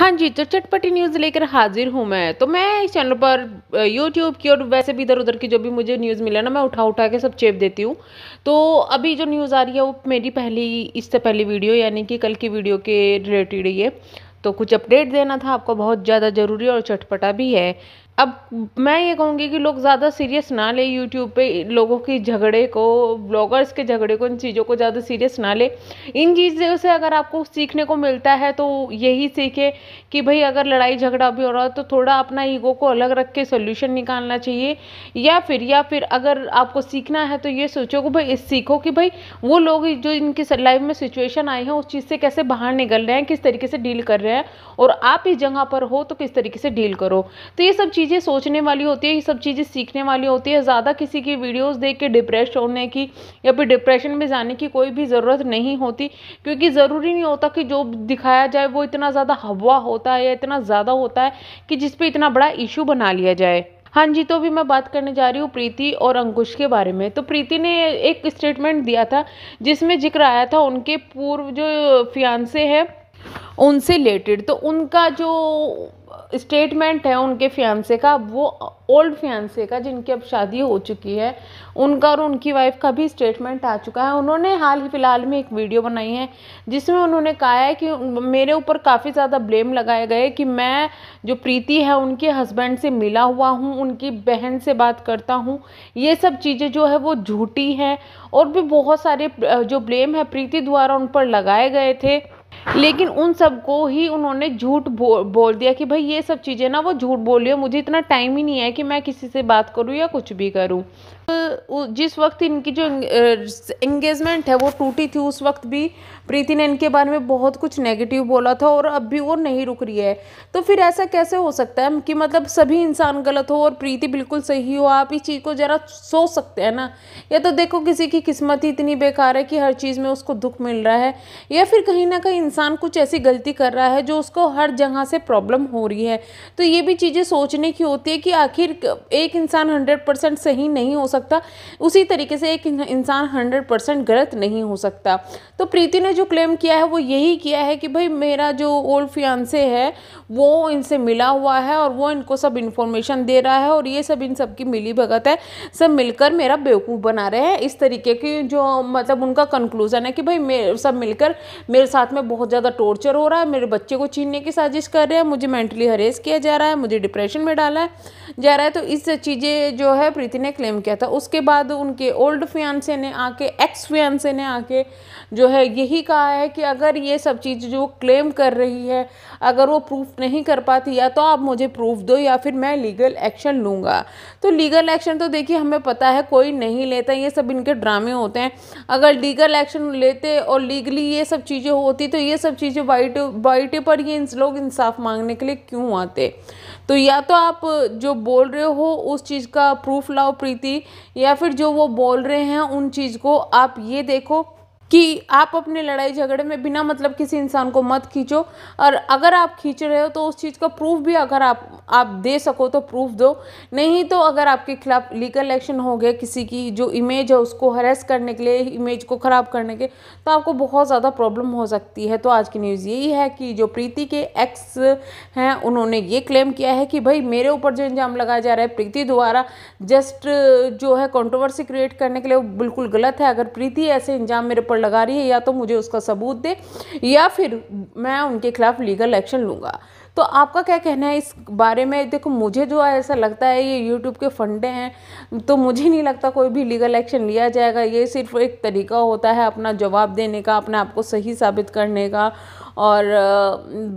हाँ जी तो चटपटी न्यूज़ लेकर हाजिर हूँ मैं तो मैं इस चैनल पर यूट्यूब की और वैसे भी इधर उधर की जो भी मुझे न्यूज़ मिले ना मैं उठा उठा के सब चेप देती हूँ तो अभी जो न्यूज़ आ रही है वो मेरी पहली इससे पहली वीडियो यानी कि कल की वीडियो के रिलेटेड ही है तो कुछ अपडेट देना था आपको बहुत ज़्यादा ज़रूरी और चटपटा भी है अब मैं ये कहूँगी कि लोग ज़्यादा सीरियस ना ले यूट्यूब पे लोगों की झगड़े को ब्लॉगर्स के झगड़े को इन चीज़ों को ज़्यादा सीरियस ना ले इन चीज़ों से अगर आपको सीखने को मिलता है तो यही सीखे कि भाई अगर लड़ाई झगड़ा भी हो रहा है तो थोड़ा अपना ईगो को अलग रख के सोल्यूशन निकालना चाहिए या फिर या फिर अगर आपको सीखना है तो ये सोचो कि भाई सीखो कि भाई वो लोग जो इनकी लाइफ में सिचुएशन आए हैं उस चीज़ से कैसे बाहर निकल रहे हैं किस तरीके से डील कर रहे हैं और आप इस जगह पर हो तो किस तरीके से डील करो तो ये सब चीज़ चीज़ें सोचने वाली होती है ये सब चीज़ें सीखने वाली होती है ज़्यादा किसी की वीडियोस देख के डिप्रेस होने की या फिर डिप्रेशन में जाने की कोई भी ज़रूरत नहीं होती क्योंकि ज़रूरी नहीं होता कि जो दिखाया जाए वो इतना ज़्यादा हवा होता है या इतना ज़्यादा होता है कि जिस पर इतना बड़ा इशू बना लिया जाए हाँ जी तो अभी मैं बात करने जा रही हूँ प्रीति और अंकुश के बारे में तो प्रीति ने एक स्टेटमेंट दिया था जिसमें जिक्र आया था उनके पूर्व जो फियांसे हैं उनसे रिलेटेड तो उनका जो स्टेटमेंट है उनके फ्यांसे का वो ओल्ड फ्यांसे का जिनकी अब शादी हो चुकी है उनका और उनकी वाइफ का भी स्टेटमेंट आ चुका है उन्होंने हाल ही फ़िलहाल में एक वीडियो बनाई है जिसमें उन्होंने कहा है कि मेरे ऊपर काफ़ी ज़्यादा ब्लेम लगाए गए कि मैं जो प्रीति है उनके हस्बैंड से मिला हुआ हूँ उनकी बहन से बात करता हूँ ये सब चीज़ें जो है वो झूठी हैं और भी बहुत सारे जो ब्लेम है प्रीति द्वारा उन पर लगाए गए थे लेकिन उन सबको ही उन्होंने झूठ बो, बोल दिया कि भाई ये सब चीज़ें ना वो झूठ बोल रही है मुझे इतना टाइम ही नहीं है कि मैं किसी से बात करूँ या कुछ भी करूँ जिस वक्त इनकी जो एंगेजमेंट है वो टूटी थी उस वक्त भी प्रीति ने इनके बारे में बहुत कुछ नेगेटिव बोला था और अब भी वो नहीं रुक रही है तो फिर ऐसा कैसे हो सकता है कि मतलब सभी इंसान गलत हो और प्रीति बिल्कुल सही हो आप इस चीज़ को ज़रा सोच सकते हैं ना या तो देखो किसी की किस्मत ही इतनी बेकार है कि हर चीज़ में उसको दुख मिल रहा है या फिर कहीं ना कहीं इंसान कुछ ऐसी गलती कर रहा है जो उसको हर जगह से प्रॉब्लम हो रही है तो ये भी चीज़ें सोचने की होती है कि आखिर एक इंसान हंड्रेड सही नहीं हो सकता सकता उसी तरीके से एक इंसान हंड्रेड परसेंट गलत नहीं हो सकता तो प्रीति ने जो क्लेम किया है वो यही किया है कि भाई मेरा जो ओल्ड फियांसे है वो इनसे मिला हुआ है और वो इनको सब इन्फॉर्मेशन दे रहा है और ये सब इन सबकी मिली भगत है सब मिलकर मेरा बेवकूफ़ बना रहे हैं इस तरीके की जो मतलब उनका कंक्लूज़न है कि भाई मेरे सब मिलकर मेरे साथ में बहुत ज़्यादा टॉर्चर हो रहा है मेरे बच्चे को छीनने की साजिश कर रहे हैं मुझे मेंटली हरेस किया जा रहा है मुझे डिप्रेशन में डाला जा रहा है तो इस चीज़ें जो है प्रीति ने क्लेम किया था उसके बाद उनके ओल्ड फियांसे ने आके एक्स फियांसे ने आके जो है यही कहा है कि अगर ये सब चीज़ जो क्लेम कर रही है अगर वो प्रूफ नहीं कर पाती या तो आप मुझे प्रूफ दो या फिर मैं लीगल एक्शन लूँगा तो लीगल एक्शन तो देखिए हमें पता है कोई नहीं लेता ये सब इनके ड्रामे होते हैं अगर लीगल एक्शन लेते और लीगली ये सब चीज़ें होती तो ये सब चीज़ें वाइट वाइट पर ये लोग इंसाफ मांगने के लिए क्यों आते तो या तो आप जो बोल रहे हो उस चीज़ का प्रूफ लाओ प्रीति या फिर जो वो बोल रहे हैं उन चीज़ को आप ये देखो कि आप अपने लड़ाई झगड़े में बिना मतलब किसी इंसान को मत खींचो और अगर आप खींच रहे हो तो उस चीज़ का प्रूफ भी अगर आप आप दे सको तो प्रूफ दो नहीं तो अगर आपके खिलाफ लीगल एक्शन हो गया किसी की जो इमेज है उसको हरेस करने के लिए इमेज को ख़राब करने के तो आपको बहुत ज़्यादा प्रॉब्लम हो सकती है तो आज की न्यूज़ यही है कि जो प्रीति के एक्स हैं उन्होंने ये क्लेम किया है कि भाई मेरे ऊपर जो इंजाम लगाया जा रहा है प्रीति द्वारा जस्ट जो है कॉन्ट्रोवर्सी क्रिएट करने के लिए वो बिल्कुल गलत है अगर प्रीति ऐसे इंजाम मेरे ऊपर लगा रही है या तो मुझे उसका सबूत दे या फिर मैं उनके खिलाफ लीगल एक्शन लूँगा तो आपका क्या कहना है इस बारे में देखो मुझे जो ऐसा लगता है ये यूट्यूब के फंडे हैं तो मुझे नहीं लगता कोई भी लीगल एक्शन लिया जाएगा ये सिर्फ एक तरीका होता है अपना जवाब देने का अपने आप को सही साबित करने का और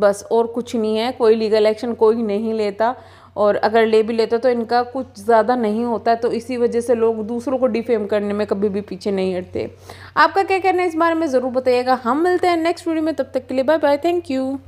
बस और कुछ नहीं है कोई लीगल एक्शन कोई नहीं लेता और अगर ले भी लेते तो इनका कुछ ज़्यादा नहीं होता तो इसी वजह से लोग दूसरों को डिफेम करने में कभी भी पीछे नहीं हटते आपका क्या कहना है इस बारे में ज़रूर बताइएगा हम मिलते हैं नेक्स्ट वीडियो में तब तक के लिए बाय बाय थैंक यू